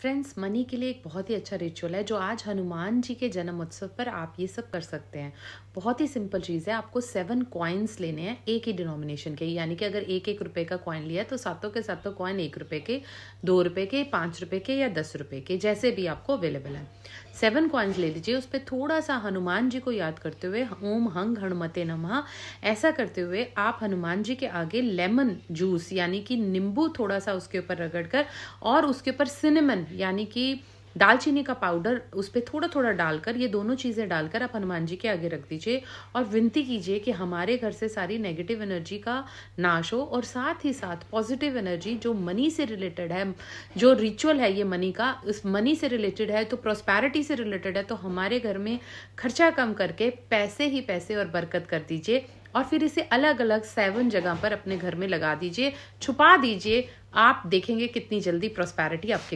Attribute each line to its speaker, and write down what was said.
Speaker 1: friends money के लिए एक बहुत ही अच्छा रिचुअल है जो आज हनुमान जी के जन्म उत्सव पर आप ये सब कर सकते हैं बहुत ही सिंपल चीज़ है आपको सेवन कॉइन्स लेने हैं एक ही डिनोमिनेशन के यानी कि अगर एक एक रुपए का कॉइन लिया तो सातों के सातों कॉइन एक रुपए के दो रुपए के पाँच रुपए के या दस रुपए के जैसे भी आपको अवेलेबल है सेवन कॉइन्स ले लीजिए उस पर थोड़ा सा हनुमान जी को याद करते हुए ओम हंग हनुमते नमः ऐसा करते हुए आप हनुमान जी के आगे लेमन जूस यानी कि नींबू थोड़ा सा उसके ऊपर रगड़ कर और उसके ऊपर सिनेमन यानी कि दालचीनी का पाउडर उस पर थोड़ा थोड़ा डालकर ये दोनों चीज़ें डालकर आप हनुमान जी के आगे रख दीजिए और विनती कीजिए कि हमारे घर से सारी नेगेटिव एनर्जी का नाश हो और साथ ही साथ पॉजिटिव एनर्जी जो मनी से रिलेटेड है जो रिचुअल है ये मनी का उस मनी से रिलेटेड है तो प्रोस्पैरिटी से रिलेटेड है तो हमारे घर में खर्चा कम करके पैसे ही पैसे और बरकत कर दीजिए और फिर इसे अलग अलग सेवन जगह पर अपने घर में लगा दीजिए छुपा दीजिए आप देखेंगे कितनी जल्दी प्रोस्पैरिटी आपके